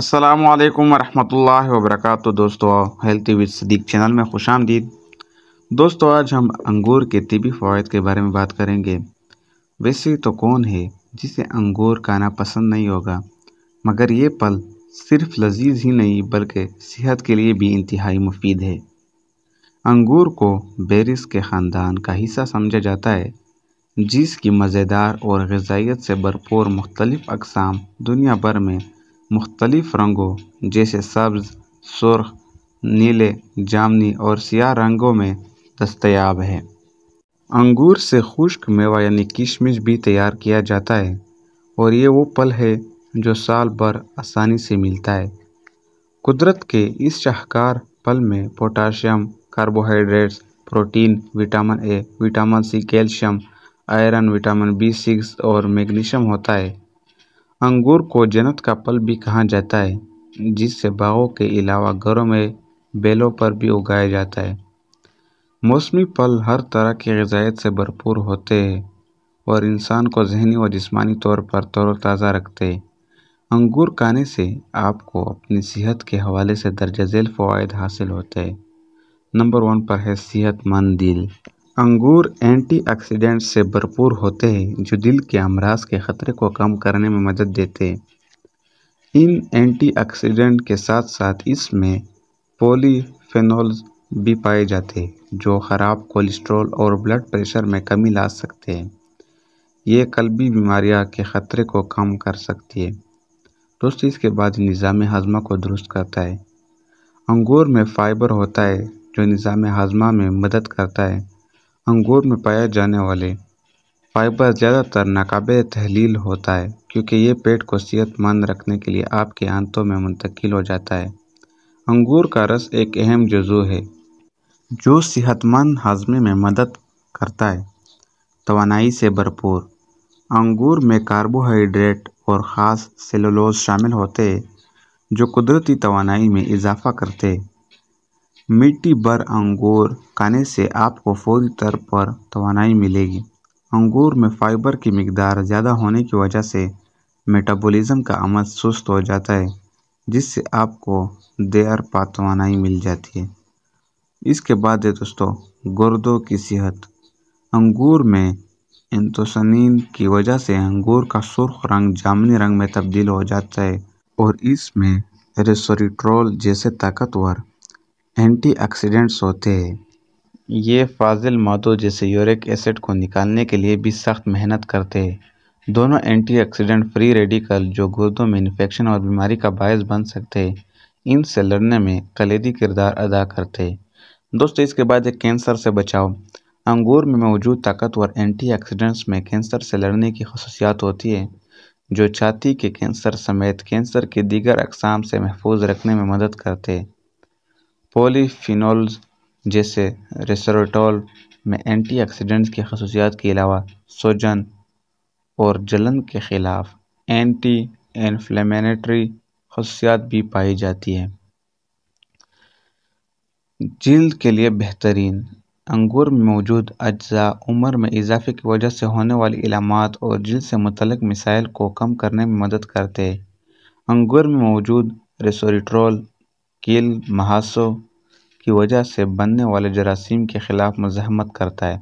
अस्सलाम वालेकुम वरहमतुल्लाहि वबरकत दोस्तों हेल्थी विद सदीक चैनल में खुश आमदीद दोस्तों आज हम अंगूर के तबी फ़वाद के बारे में बात करेंगे वैसे तो कौन है जिसे अंगूर खाना पसंद नहीं होगा मगर ये पल सिर्फ लजीज ही नहीं बल्कि सेहत के लिए भी इंतहाई मुफीद है अंगूर को बेरिस के ख़ानदान का हिस्सा समझा जाता है जिसकी मज़ेदार और गजाइत से भरपूर मुख्तलिफ़ अकसाम दुनिया भर में मुख्तलिफ रंगों जैसे सब्ज़ सुर्ख नीले जामनी और सियाह रंगों में दस्तयाब है अंगूर से खुश्क मेवा यानी किशमिश भी तैयार किया जाता है और ये वो पल है जो साल भर आसानी से मिलता है कुदरत के इस शाहकार पल में potassium carbohydrates protein vitamin A vitamin C calcium iron vitamin B six और मैग्नीशियम होता है अंगूर को जन्नत का पल भी कहा जाता है जिससे बागों के अलावा घरों में बेलों पर भी उगाया जाता है मौसमी पल हर तरह की गजायत से भरपूर होते हैं और इंसान को जहनी व जिसमानी तौर पर तरोताज़ा रखते हैं अंगूर खाने से आपको अपनी सेहत के हवाले से दर्ज झेल फ़वाद हासिल होते हैं नंबर वन पर है सेहतमंद दिल अंगूर एंटीऑक्सीडेंट से भरपूर होते हैं जो दिल के अमराज के खतरे को कम करने में मदद देते हैं इन एंटीऑक्सीडेंट के साथ साथ इसमें पॉलीफेनोल्स भी पाए जाते हैं जो ख़राब कोलेस्ट्रॉल और ब्लड प्रेशर में कमी ला सकते हैं ये कल्बी बीमारियाँ के ख़तरे को कम कर सकती है दोस्तों इसके बाद निज़ाम हाजमा को दुरुस्त करता है अंगूर में फ़ाइबर होता है जो निज़ाम हाजमा में मदद करता है अंगूर में पाए जाने वाले फाइबर ज़्यादातर नाकाबिले तहलील होता है क्योंकि ये पेट को सेहतमंद रखने के लिए आपके आंतों में मुंतकिल हो जाता है अंगूर का रस एक अहम जजू है जो सेहतमंद हाजमे में मदद करता है तोानाई से भरपूर अंगूर में कार्बोहाइड्रेट और ख़ास सेलोलोज शामिल होते हैं जो कुदरती तोानाई में इजाफ़ा करते हैं मिट्टी भर अंगूर खाने से आपको फौरी तौर पर तोानाई मिलेगी अंगूर में फाइबर की मकदार ज़्यादा होने की वजह से मेटाबॉलिज्म का अमल सुस्त हो जाता है जिससे आपको देर पा मिल जाती है इसके बाद है दोस्तों गुर्दों की सेहत अंगूर में इंतोसनिन की वजह से अंगूर का सुर्ख रंग जामनी रंग में तब्दील हो जाता है और इसमें रेसोरिट्रोल जैसे ताकतवर एंटीऑक्सीडेंट्स होते हैं ये फाजिल मादों जैसे यूरिक एसिड को निकालने के लिए भी सख्त मेहनत करते हैं दोनों एंटीऑक्सीडेंट फ्री रेडिकल जो गुर्दों में इन्फेक्शन और बीमारी का बायस बन सकते हैं इनसे लड़ने में कलेदी किरदार अदा करते हैं दोस्तों इसके बाद एक कैंसर से बचाव अंगूर में मौजूद ताकतवर एंटीऑक्सीडेंट्स में कैंसर से लड़ने की खसूसियात होती है जो छाती के कैंसर समेत कैंसर के दीगर अकसाम से महफूज रखने में मदद करते हैं पॉलीफ़िनोल्स जैसे रेसोर्टोल में एंटीऑक्सीडेंट्स की खसूसियात के अलावा सोजन और जलन के ख़िलाफ़ एंटी इन्फ्लेमेटरी खसूसियात भी पाई जाती है जल्द के लिए बेहतरीन अंगूर में मौजूद अज्जा उम्र में इजाफे की वजह से होने वाली इलामत और जल्द से मुतलक मिसाइल को कम करने में मदद करते हैं अंगूर में मौजूद रेसोरिट्रोल कील महासों की वजह से बनने वाले जरासीम के ख़िलाफ़ मजामत करता है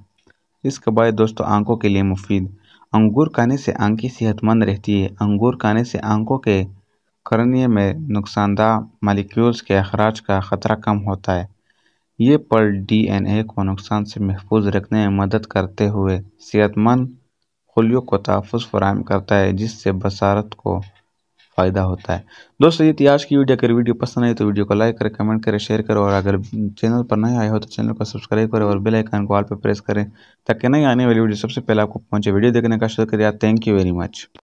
इस कबाई दोस्तों आंखों के लिए मुफीद अंगूर खाने से आंखें सेहतमंद रहती है अंगूर खाने से आंखों के करने में नुकसानदा मालिक्यूल्स के अखराज का ख़तरा कम होता है ये पल डीएनए को नुकसान से महफूज रखने में मदद करते हुए सेहतमंद खुलियों को तहफ़ फराहम करता है जिससे बसारत को फ़ायदा होता है दोस्तों यदि आज की वीडियो अगर वीडियो पसंद आए तो वीडियो को लाइक करें कमेंट करें शेयर करें और अगर चैनल पर नहीं आए हो तो चैनल को सब्सक्राइब करें और बेल आइकन को ऑल पर प्रेस करें ताकि नई आने वाली वीडियो सबसे पहले आपको पहुंचे वीडियो देखने का शुक्रिया थैंक यू वेरी मच